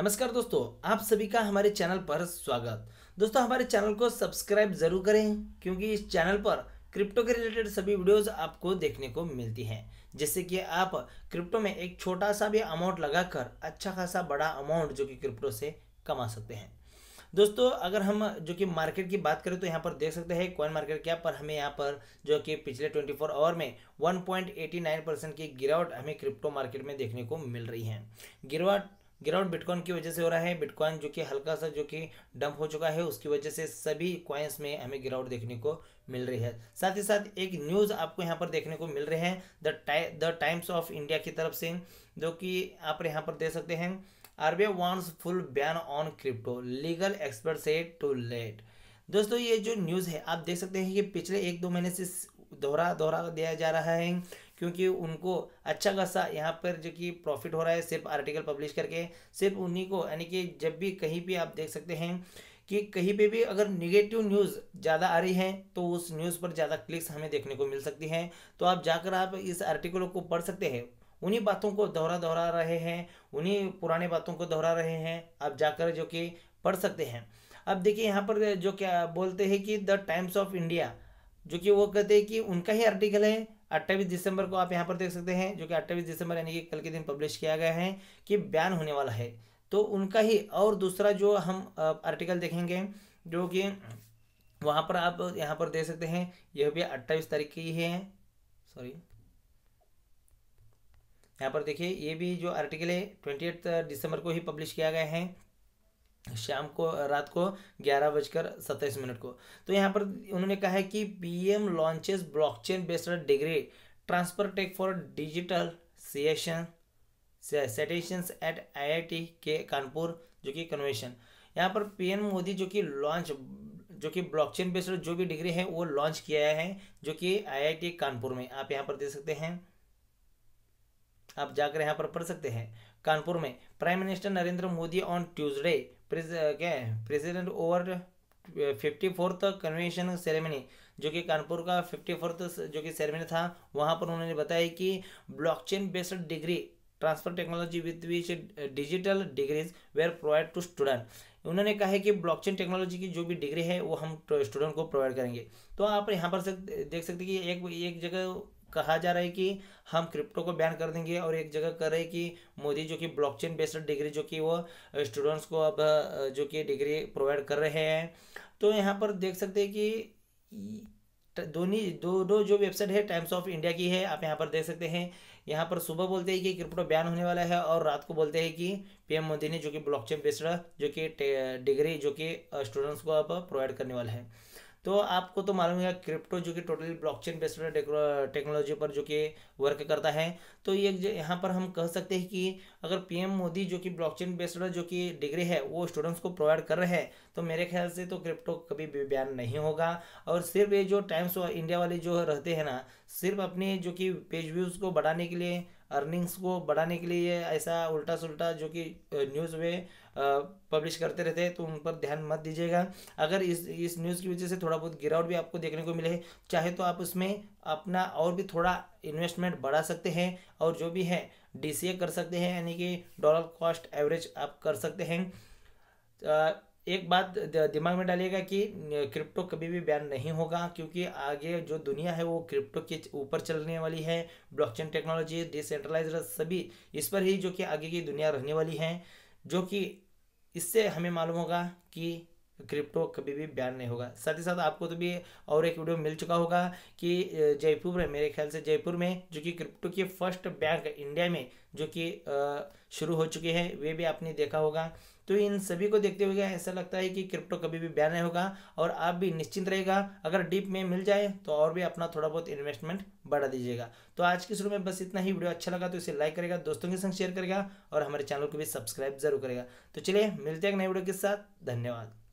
नमस्कार दोस्तों आप सभी का हमारे चैनल पर स्वागत दोस्तों हमारे चैनल को सब्सक्राइब जरूर करें क्योंकि इस चैनल पर क्रिप्टो के रिलेटेड सभी वीडियोस आपको देखने को मिलती हैं जैसे कि आप क्रिप्टो में एक छोटा सा भी अमाउंट लगाकर अच्छा खासा बड़ा अमाउंट जो कि क्रिप्टो से कमा सकते हैं दोस्तों अगर हम जो कि मार्केट की बात करें तो यहाँ पर देख सकते हैं कॉइन मार्केट क्या पर हमें यहाँ पर जो कि पिछले 24 आवर में 1.89 परसेंट की गिरावट हमें क्रिप्टो मार्केट में देखने को मिल रही है गिरावट गिरावट बिटकॉइन की वजह से हो रहा है बिटकॉइन जो कि हल्का सा जो कि डंप हो चुका है उसकी वजह से सभी क्वाइंस में हमें गिरावट देखने को मिल रही है साथ ही साथ एक न्यूज़ आपको यहाँ पर देखने को मिल रहे हैं द टाइ द टाइम्स ऑफ इंडिया की तरफ से जो कि आप यहाँ पर दे सकते हैं R B full ban on crypto legal expert से टू लेट दोस्तों ये जो न्यूज़ है आप देख सकते हैं कि पिछले एक दो महीने से दोहरा दोहरा दिया जा रहा है क्योंकि उनको अच्छा खासा यहाँ पर जो कि प्रॉफिट हो रहा है सिर्फ आर्टिकल पब्लिश करके सिर्फ उन्हीं को यानी कि जब भी कहीं भी आप देख सकते हैं कि कहीं पे भी अगर निगेटिव न्यूज़ ज़्यादा आ रही है तो उस न्यूज़ पर ज़्यादा क्लिक्स हमें देखने को मिल सकती हैं तो आप जाकर आप इस आर्टिकलों को पढ़ सकते हैं उन्हीं बातों को दोहरा दोहरा रहे हैं उन्हीं पुराने बातों को दोहरा रहे हैं आप जाकर जो कि पढ़ सकते हैं अब देखिए यहाँ पर जो क्या बोलते हैं कि द टाइम्स ऑफ इंडिया जो कि वो कहते हैं कि उनका ही आर्टिकल है अट्ठाईस दिसंबर को आप यहाँ पर देख सकते हैं जो कि 28 दिसंबर यानी कि कल के दिन पब्लिश किया गया है कि बैन होने वाला है तो उनका ही और दूसरा जो हम आर्टिकल देखेंगे जो कि वहाँ पर आप यहाँ पर देख सकते हैं यह भी अट्ठाईस तारीख की है सॉरी यहाँ पर देखिए ये भी जो आर्टिकल है ट्वेंटी दिसंबर को ही पब्लिश किया गया है शाम को रात को ग्यारह बजकर सत्ताईस मिनट को तो यहाँ पर उन्होंने कहा है कि M launches chain based degree transfer tech for digital at I at T के कानपुर जो कि कन्वेशन यहाँ पर पीएम मोदी जो कि लॉन्च जो कि ब्लॉकचेन बेस्ड जो भी डिग्री है वो लॉन्च किया है जो कि आईआईटी कानपुर में आप यहाँ पर देख सकते हैं आप जाकर यहाँ पर पढ़ सकते हैं कानपुर में prime minister Narendra Modi on Tuesday क्या है president over fifty fourth convention ceremony जो कि कानपुर का फिफ्टी फोर्थ जो कि सेरेमनी था वहाँ पर उन्होंने बताया कि blockchain based degree transfer technology with which digital degrees were provide to student उन्होंने कहा है कि ब्लॉकचेन टेक्नोलॉजी की जो भी डिग्री है वो हम स्टूडेंट uh, को प्रोवाइड करेंगे तो आप यहाँ पर से देख सकते कि एक एक जगह कहा जा रहा है कि हम क्रिप्टो को बैन कर देंगे और एक जगह कर रहे हैं कि मोदी जो कि ब्लॉकचेन बेस्ड डिग्री जो कि वो स्टूडेंट्स को अब जो कि डिग्री प्रोवाइड कर रहे हैं तो यहाँ पर देख सकते हैं कि दोनों दो दो जो वेबसाइट है टाइम्स ऑफ इंडिया की है आप यहाँ पर देख सकते हैं यहाँ पर सुबह बोलते हैं कि क्रिप्टो बैन होने वाला है और रात को बोलते हैं कि पीएम मोदी ने जो कि ब्लॉकचेन बेस्ड जो कि डिग्री जो कि स्टूडेंट्स को अब प्रोवाइड करने वाला है तो आपको तो मालूम है क्रिप्टो जो कि टोटली ब्लॉकचेन बेस्ड टेक्नोलॉजी पर जो कि वर्क करता है तो ये यहाँ पर हम कह सकते हैं कि अगर पीएम मोदी जो कि ब्लॉकचेन बेस्ड जो कि डिग्री है वो स्टूडेंट्स को प्रोवाइड कर रहे हैं तो मेरे ख्याल से तो क्रिप्टो कभी भी बैन नहीं होगा और सिर्फ ये जो टाइम्स इंडिया वाले जो रहते हैं ना सिर्फ अपने जो कि पेज व्यूज़ को बढ़ाने के लिए अर्निंग्स को बढ़ाने के लिए ऐसा उल्टा सुल्टा जो कि न्यूज़ वे पब्लिश करते रहते हैं तो उन पर ध्यान मत दीजिएगा अगर इस इस न्यूज़ की वजह से थोड़ा बहुत गिरावट भी आपको देखने को मिले चाहे तो आप उसमें अपना और भी थोड़ा इन्वेस्टमेंट बढ़ा सकते हैं और जो भी है डी कर सकते हैं यानी कि डॉलर कॉस्ट एवरेज आप कर सकते हैं एक बात दिमाग में डालिएगा कि क्रिप्टो कभी भी बैन नहीं होगा क्योंकि आगे जो दुनिया है वो क्रिप्टो के ऊपर चलने वाली है ब्लॉकचेन टेक्नोलॉजी डिसेंट्रलाइज सभी इस पर ही जो कि आगे की दुनिया रहने वाली है जो कि इससे हमें मालूम होगा कि क्रिप्टो कभी भी बैन नहीं होगा साथ ही साथ आपको तो भी और एक वीडियो मिल चुका होगा कि जयपुर में मेरे ख्याल से जयपुर में जो कि क्रिप्टो की फर्स्ट बैंक इंडिया में जो कि शुरू हो चुकी है वे भी आपने देखा होगा तो इन सभी को देखते हुए ऐसा लगता है कि क्रिप्टो कभी भी बैन नहीं होगा और आप भी निश्चिंत रहेगा अगर डीप में मिल जाए तो और भी अपना थोड़ा बहुत इन्वेस्टमेंट बढ़ा दीजिएगा तो आज के शुरू में बस इतना ही वीडियो अच्छा लगा तो इसे लाइक करेगा दोस्तों के संग शेयर करेगा और हमारे चैनल को भी सब्सक्राइब जरूर करेगा तो चलिए मिलते हैं नए वीडियो के साथ धन्यवाद